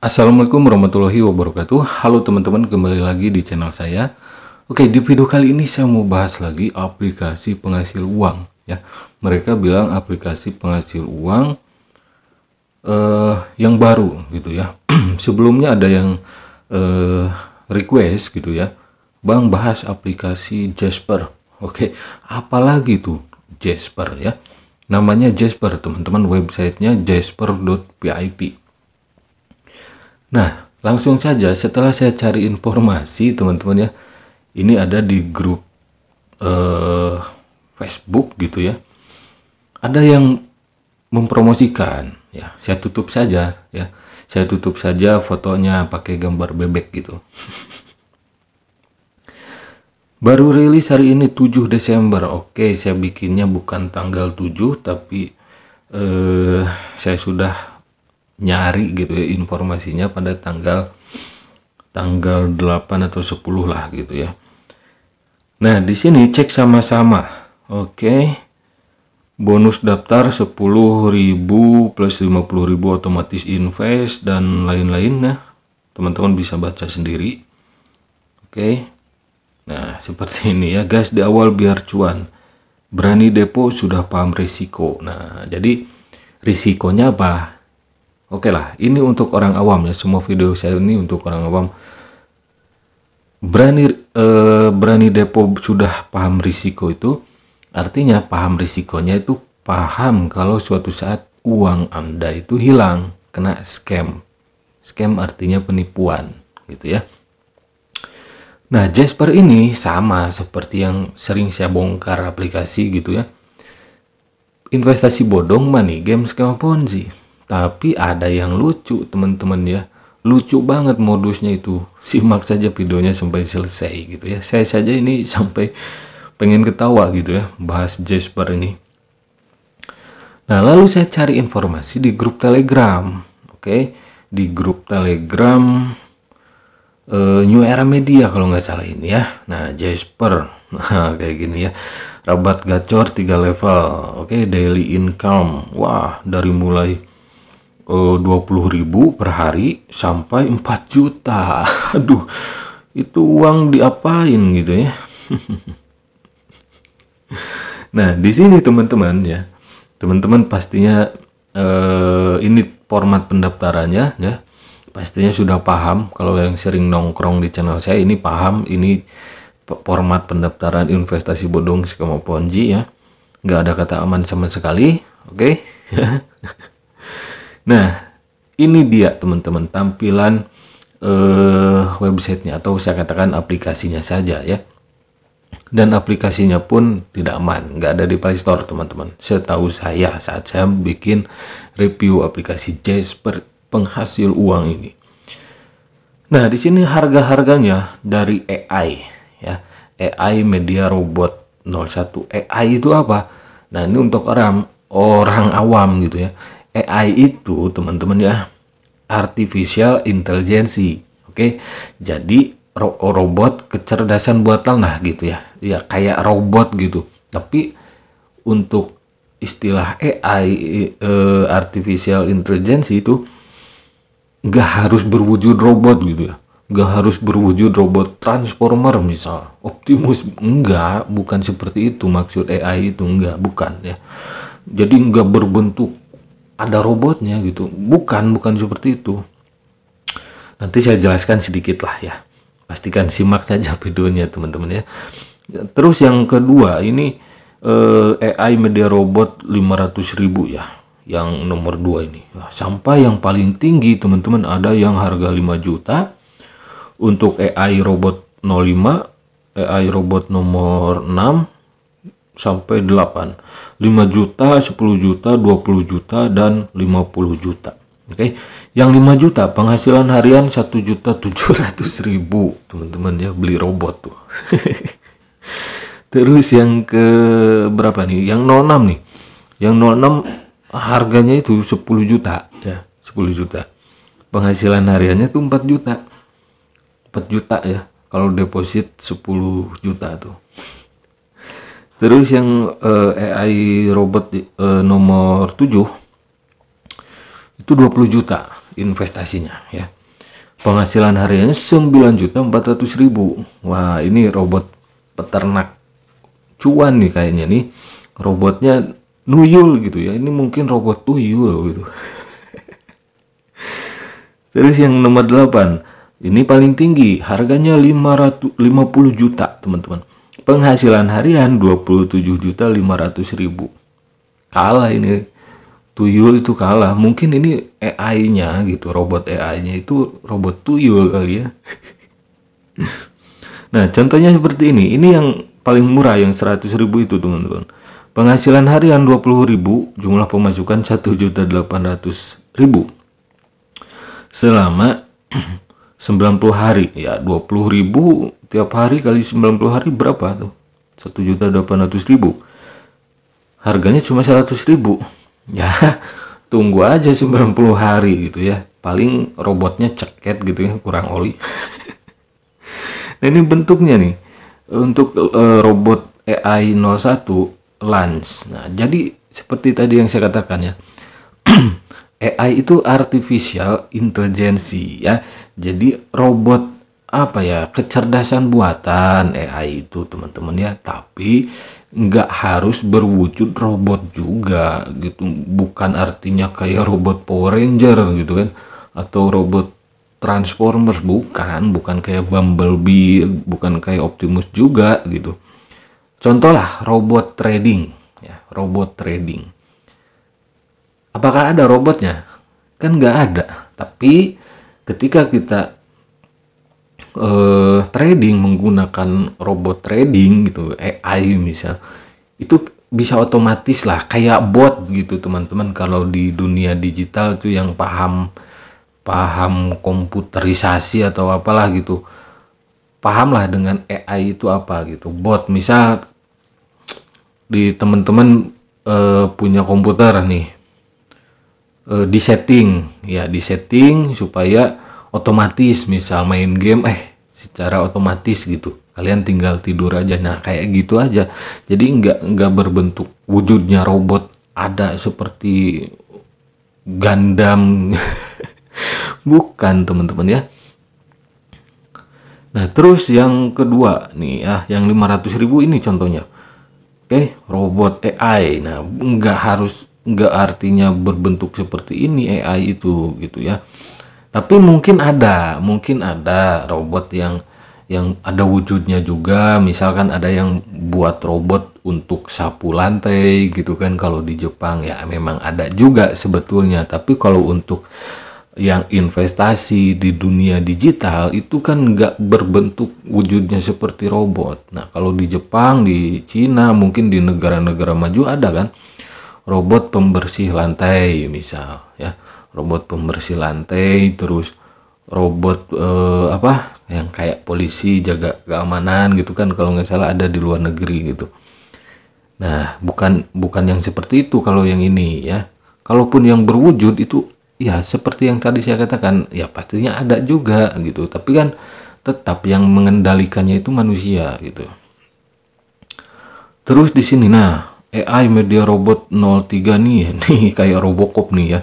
Assalamualaikum warahmatullahi wabarakatuh Halo teman-teman kembali lagi di channel saya Oke di video kali ini saya mau bahas lagi aplikasi penghasil uang ya Mereka bilang aplikasi penghasil uang uh, yang baru gitu ya Sebelumnya ada yang uh, request gitu ya Bang bahas aplikasi Jasper Oke apalagi tuh Jasper ya Namanya Jasper teman-teman websitenya jasper.pip Nah, langsung saja setelah saya cari informasi, teman-teman ya, ini ada di grup eh, Facebook gitu ya. Ada yang mempromosikan, ya. Saya tutup saja, ya. Saya tutup saja fotonya pakai gambar bebek gitu. Baru rilis hari ini 7 Desember. Oke, saya bikinnya bukan tanggal 7 tapi eh, saya sudah nyari gitu ya informasinya pada tanggal tanggal 8 atau 10 lah gitu ya. Nah, di sini cek sama-sama. Oke. Okay. Bonus daftar 10.000 plus 50.000 otomatis invest dan lain-lain nah. Teman-teman bisa baca sendiri. Oke. Okay. Nah, seperti ini ya guys di awal biar cuan. Berani depo sudah paham risiko. Nah, jadi risikonya apa? Oke okay lah, ini untuk orang awam ya. Semua video saya ini untuk orang awam. Berani eh, berani depo sudah paham risiko itu, artinya paham risikonya itu paham kalau suatu saat uang Anda itu hilang, kena scam. Scam artinya penipuan, gitu ya. Nah, Jasper ini sama seperti yang sering saya bongkar aplikasi gitu ya. Investasi bodong, money game, scam, ponzi tapi ada yang lucu teman-teman ya. Lucu banget modusnya itu. Simak saja videonya sampai selesai gitu ya. Saya saja ini sampai pengen ketawa gitu ya bahas Jasper ini. Nah, lalu saya cari informasi di grup Telegram. Oke, okay? di grup Telegram uh, New Era Media kalau nggak salah ini ya. Nah, Jasper. Nah, kayak gini ya. Rabat gacor tiga level. Oke, okay, daily income. Wah, dari mulai 20 eh, ribu per hari sampai 4 juta. Aduh, itu uang diapain gitu ya. nah, di sini teman-teman ya. Teman-teman pastinya eh, ini format pendaftarannya ya. Pastinya sudah paham kalau yang sering nongkrong di channel saya ini paham ini format pendaftaran investasi bodong skema ponzi ya. Nggak ada kata aman sama sekali, oke? Okay? Nah, ini dia teman-teman tampilan eh, websitenya atau saya katakan aplikasinya saja ya. Dan aplikasinya pun tidak aman, nggak ada di Play Store teman-teman. Setahu saya saat saya bikin review aplikasi Jasper penghasil uang ini. Nah, di sini harga-harganya dari AI ya. AI media robot 01. AI itu apa? Nah, ini untuk orang orang awam gitu ya. AI itu teman-teman ya artificial intelligence. Oke. Jadi ro robot kecerdasan buatan lah gitu ya. Ya kayak robot gitu. Tapi untuk istilah AI eh, artificial intelligence itu nggak harus berwujud robot gitu ya nggak harus berwujud robot transformer misal Optimus enggak bukan seperti itu maksud AI itu enggak bukan ya jadi enggak berbentuk ada robotnya gitu bukan bukan seperti itu nanti saya jelaskan sedikit lah ya pastikan simak saja videonya teman-teman ya terus yang kedua ini eh, AI media robot 500.000 ya yang nomor dua ini nah, sampai yang paling tinggi teman-teman ada yang harga 5 juta untuk AI robot 05 AI robot nomor 6 sampai 8. 5 juta, 10 juta, 20 juta dan 50 juta. Oke. Okay? Yang 5 juta penghasilan harian 1 juta 700 ribu. Teman-teman ya beli robot tuh. Terus yang ke berapa nih? Yang 06 nih. Yang 06 harganya itu 10 juta ya, 10 juta. Penghasilan hariannya tuh 4 juta. 4 juta ya kalau deposit 10 juta tuh Terus yang uh, eh, AI robot uh, nomor 7 itu 20 juta investasinya ya. Penghasilan harian 9 juta 400 ribu. Wah ini robot peternak cuan nih kayaknya nih. Robotnya nuyul gitu ya. Ini mungkin robot tuyul gitu. Terus yang nomor 8 ini paling tinggi, harganya 500, 50 juta, teman-teman penghasilan harian 27.500.000 kalah ini tuyul itu kalah mungkin ini AI-nya gitu robot AI-nya itu robot tuyul kali ya nah contohnya seperti ini ini yang paling murah yang 100.000 itu teman-teman Penghasilan harian 20.000, jumlah pemasukan 1.800.000. Selama 90 hari ya 20 ribu tiap hari kali 90 hari berapa tuh 1 juta 800 ribu harganya cuma 100 ribu ya tunggu aja 90 hari gitu ya paling robotnya ceket gitu ya kurang oli nah ini bentuknya nih untuk e, robot AI 01 Lance nah jadi seperti tadi yang saya katakan ya AI itu artificial intelligence ya jadi robot apa ya kecerdasan buatan AI itu teman-teman ya tapi nggak harus berwujud robot juga gitu bukan artinya kayak robot Power Ranger gitu kan atau robot Transformers bukan bukan kayak Bumblebee bukan kayak Optimus juga gitu contoh lah robot trading ya robot trading apakah ada robotnya kan nggak ada tapi ketika kita uh, trading menggunakan robot trading gitu AI misal itu bisa otomatis lah kayak bot gitu teman-teman kalau di dunia digital tuh yang paham paham komputerisasi atau apalah gitu pahamlah dengan AI itu apa gitu bot misal di teman-teman e, punya komputer nih e, eh, setting ya di setting supaya otomatis misal main game eh secara otomatis gitu kalian tinggal tidur aja nah kayak gitu aja jadi nggak nggak berbentuk wujudnya robot ada seperti gandam bukan teman-teman ya Nah, terus yang kedua nih ya, yang ribu ini contohnya. Oke, okay, robot AI. Nah, nggak harus nggak artinya berbentuk seperti ini AI itu gitu ya tapi mungkin ada mungkin ada robot yang yang ada wujudnya juga misalkan ada yang buat robot untuk sapu lantai gitu kan kalau di Jepang ya memang ada juga sebetulnya tapi kalau untuk yang investasi di dunia digital itu kan nggak berbentuk wujudnya seperti robot nah kalau di Jepang di Cina mungkin di negara-negara maju ada kan robot pembersih lantai misal ya robot pembersih lantai terus robot eh, apa yang kayak polisi jaga keamanan gitu kan kalau nggak salah ada di luar negeri gitu nah bukan bukan yang seperti itu kalau yang ini ya kalaupun yang berwujud itu ya seperti yang tadi saya katakan ya pastinya ada juga gitu tapi kan tetap yang mengendalikannya itu manusia gitu terus di sini nah Eh, AI ah, media robot 03 nih ya nih kayak Robocop nih ya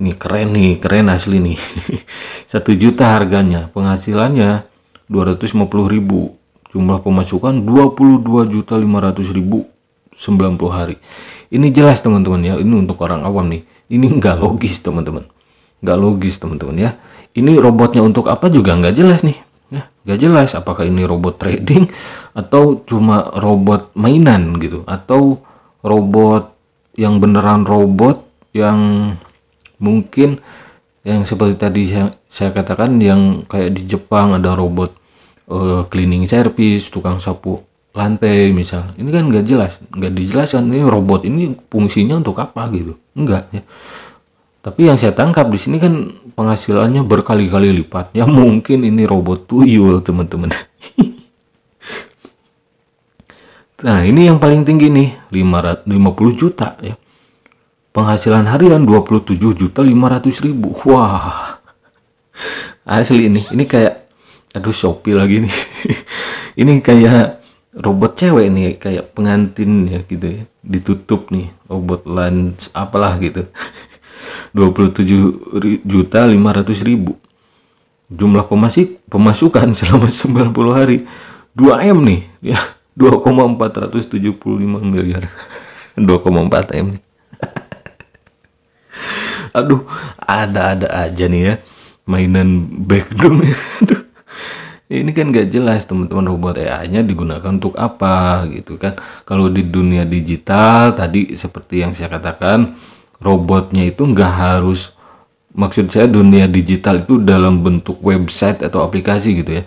ini keren nih keren asli nih satu juta harganya penghasilannya 250 ribu jumlah pemasukan 22 juta 500 ribu 90 hari ini jelas teman-teman ya ini untuk orang awam nih ini nggak logis teman-teman nggak logis teman-teman ya ini robotnya untuk apa juga nggak jelas nih ya nggak jelas apakah ini robot trading atau cuma robot mainan gitu atau robot yang beneran robot yang mungkin yang seperti tadi saya, saya katakan yang kayak di Jepang ada robot uh, cleaning service tukang sapu lantai misal ini kan nggak jelas nggak dijelaskan ini robot ini fungsinya untuk apa gitu enggak ya tapi yang saya tangkap di sini kan penghasilannya berkali-kali lipat ya mungkin ini robot tuyul teman-teman Nah ini yang paling tinggi nih 550 juta ya. Penghasilan harian 27 juta 500 ribu. Wah asli ini ini kayak aduh shopee lagi nih. ini kayak robot cewek nih kayak pengantin ya gitu ya ditutup nih robot lunch apalah gitu 27 juta 500 ribu jumlah pemasik pemasukan selama 90 hari 2 M nih ya 2,475 miliar 2,4 M aduh ada-ada aja nih ya mainan backdrum ya aduh ini kan gak jelas teman-teman robot AI-nya digunakan untuk apa gitu kan kalau di dunia digital tadi seperti yang saya katakan robotnya itu nggak harus maksud saya dunia digital itu dalam bentuk website atau aplikasi gitu ya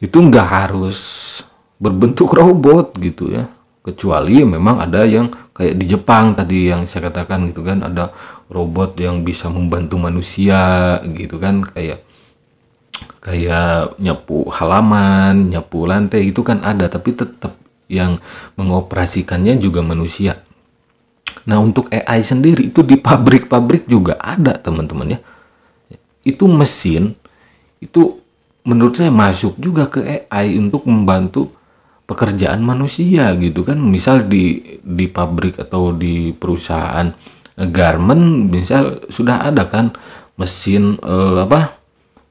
itu nggak harus berbentuk robot gitu ya kecuali memang ada yang kayak di Jepang tadi yang saya katakan gitu kan ada robot yang bisa membantu manusia gitu kan kayak kayak nyapu halaman nyapu lantai itu kan ada tapi tetap yang mengoperasikannya juga manusia nah untuk AI sendiri itu di pabrik-pabrik juga ada teman-teman ya itu mesin itu menurut saya masuk juga ke AI untuk membantu pekerjaan manusia gitu kan misal di di pabrik atau di perusahaan garment misal sudah ada kan mesin eh, apa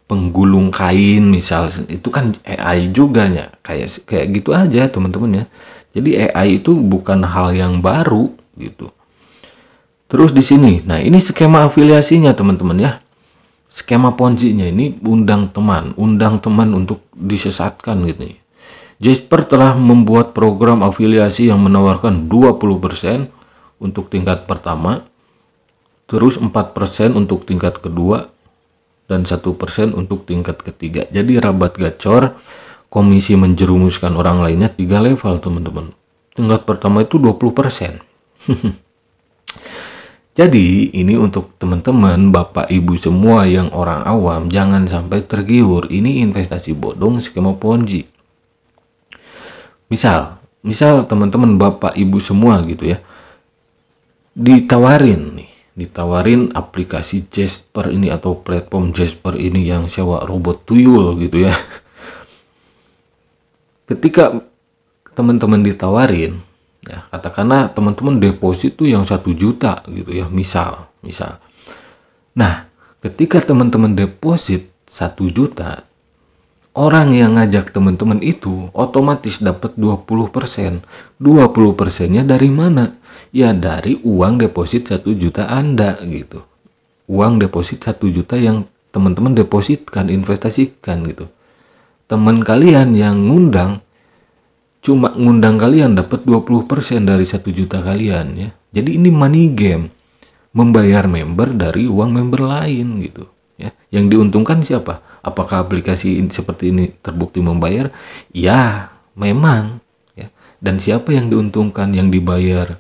penggulung kain misal itu kan AI juga ya kayak kayak gitu aja teman-teman ya jadi AI itu bukan hal yang baru gitu terus di sini nah ini skema afiliasinya teman-teman ya skema ponzinya ini undang teman undang teman untuk disesatkan gitu Jasper telah membuat program afiliasi yang menawarkan 20% untuk tingkat pertama, terus 4% untuk tingkat kedua, dan 1% untuk tingkat ketiga. Jadi rabat gacor komisi menjerumuskan orang lainnya tiga level teman-teman. Tingkat pertama itu 20%. Jadi ini untuk teman-teman, bapak ibu semua yang orang awam jangan sampai tergiur. Ini investasi bodong skema ponzi misal misal teman-teman bapak ibu semua gitu ya ditawarin nih ditawarin aplikasi Jasper ini atau platform Jasper ini yang sewa robot tuyul gitu ya ketika teman-teman ditawarin ya katakanlah teman-teman deposit tuh yang satu juta gitu ya misal misal nah ketika teman-teman deposit satu juta Orang yang ngajak teman-teman itu otomatis dapat 20%. 20 persennya dari mana? Ya dari uang deposit satu juta Anda gitu. Uang deposit satu juta yang teman-teman depositkan, investasikan gitu. Teman kalian yang ngundang cuma ngundang kalian dapat 20% dari satu juta kalian ya. Jadi ini money game. Membayar member dari uang member lain gitu ya. Yang diuntungkan siapa? apakah aplikasi ini, seperti ini terbukti membayar ya memang ya dan siapa yang diuntungkan yang dibayar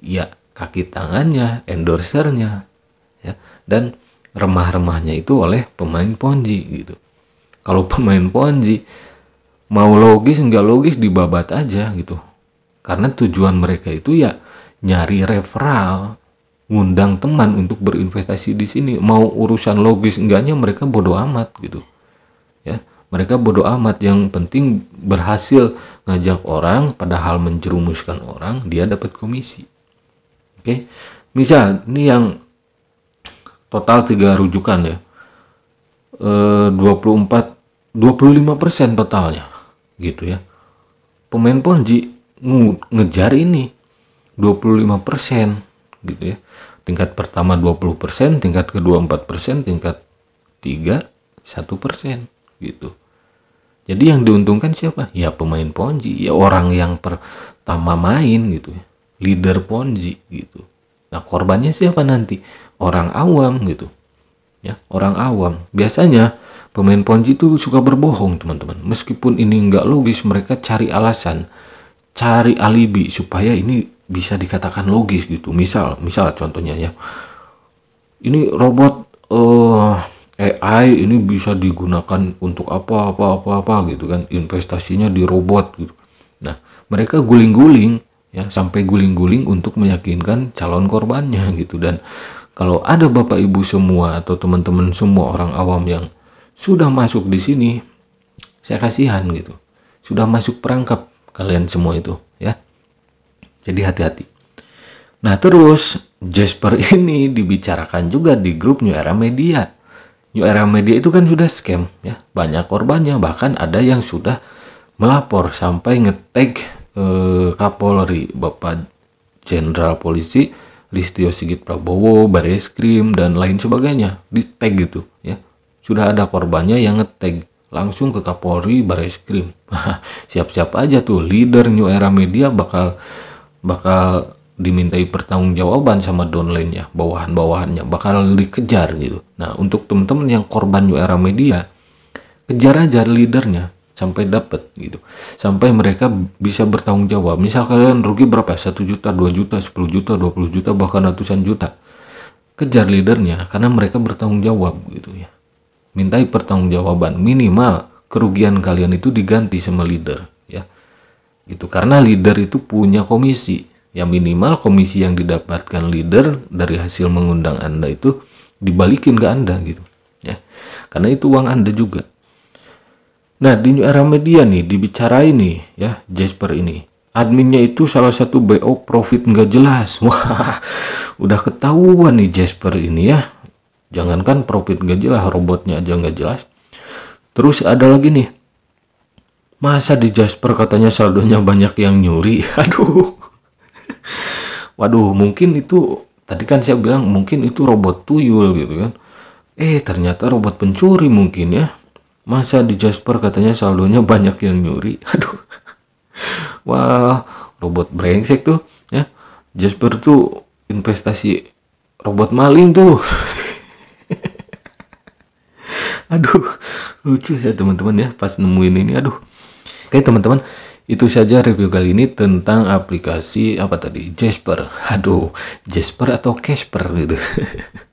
ya kaki tangannya endorsernya ya dan remah-remahnya itu oleh pemain ponzi gitu kalau pemain ponzi mau logis nggak logis dibabat aja gitu karena tujuan mereka itu ya nyari referral ngundang teman untuk berinvestasi di sini mau urusan logis enggaknya mereka bodoh amat gitu ya mereka bodoh amat yang penting berhasil ngajak orang padahal menjerumuskan orang dia dapat komisi oke misal ini yang total tiga rujukan ya e, 24 25 persen totalnya gitu ya pemain ponji ngejar ini 25 persen gitu ya tingkat pertama 20%, tingkat kedua 4%, tingkat tiga 1% gitu. Jadi yang diuntungkan siapa? Ya pemain ponji, ya orang yang pertama main gitu Leader ponji gitu. Nah, korbannya siapa nanti? Orang awam gitu. Ya, orang awam. Biasanya pemain ponji itu suka berbohong, teman-teman. Meskipun ini nggak logis, mereka cari alasan, cari alibi supaya ini bisa dikatakan logis gitu. Misal, misal contohnya ya, ini robot uh, eh, AI ini bisa digunakan untuk apa apa apa apa gitu kan investasinya di robot gitu. Nah mereka guling-guling ya sampai guling-guling untuk meyakinkan calon korbannya gitu dan kalau ada bapak ibu semua atau teman-teman semua orang awam yang sudah masuk di sini saya kasihan gitu sudah masuk perangkap kalian semua itu jadi hati-hati. Nah terus Jasper ini dibicarakan juga di grup New Era Media. New Era Media itu kan sudah scam ya, banyak korbannya bahkan ada yang sudah melapor sampai ngetag eh, Kapolri Bapak Jenderal Polisi Listio Sigit Prabowo, Bareskrim dan lain sebagainya di tag gitu ya. Sudah ada korbannya yang ngetag langsung ke Kapolri Bareskrim. Siap-siap aja tuh leader New Era Media bakal bakal dimintai pertanggungjawaban sama downline-nya, bawahan-bawahannya, bakal dikejar gitu. Nah, untuk teman-teman yang korban New era media, kejar aja leadernya sampai dapat gitu. Sampai mereka bisa bertanggung jawab. Misal kalian rugi berapa? 1 ya? juta, 2 juta, 10 juta, 20 juta, bahkan ratusan juta. Kejar leadernya karena mereka bertanggung jawab gitu ya. Mintai pertanggungjawaban minimal kerugian kalian itu diganti sama leader gitu karena leader itu punya komisi yang minimal komisi yang didapatkan leader dari hasil mengundang anda itu dibalikin ke anda gitu ya karena itu uang anda juga nah di era media nih dibicarain nih ya Jasper ini adminnya itu salah satu BO profit nggak jelas wah udah ketahuan nih Jasper ini ya jangankan profit nggak jelas robotnya aja nggak jelas terus ada lagi nih Masa di Jasper katanya saldonya banyak yang nyuri? Aduh. Waduh, mungkin itu tadi kan saya bilang mungkin itu robot tuyul gitu kan. Eh, ternyata robot pencuri mungkin ya. Masa di Jasper katanya saldonya banyak yang nyuri? Aduh. Wah, robot brengsek tuh ya. Jasper tuh investasi robot maling tuh. aduh, lucu ya teman-teman ya pas nemuin ini. Aduh. Oke teman-teman, itu saja review kali ini tentang aplikasi apa tadi Jasper. Aduh, Jasper atau Casper gitu.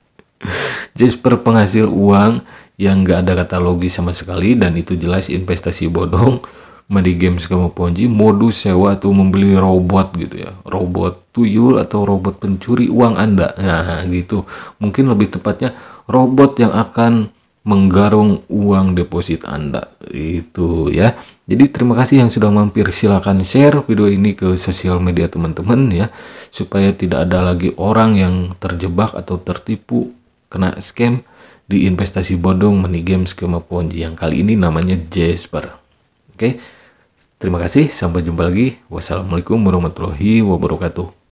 Jasper penghasil uang yang nggak ada kata sama sekali dan itu jelas investasi bodong money games kamu ponji modus sewa atau membeli robot gitu ya robot tuyul atau robot pencuri uang anda nah gitu mungkin lebih tepatnya robot yang akan menggarung uang deposit anda itu ya jadi terima kasih yang sudah mampir silahkan share video ini ke sosial media teman-teman ya supaya tidak ada lagi orang yang terjebak atau tertipu kena scam di investasi bodong money game skema ponzi yang kali ini namanya Jasper. Oke. Terima kasih, sampai jumpa lagi. Wassalamualaikum warahmatullahi wabarakatuh.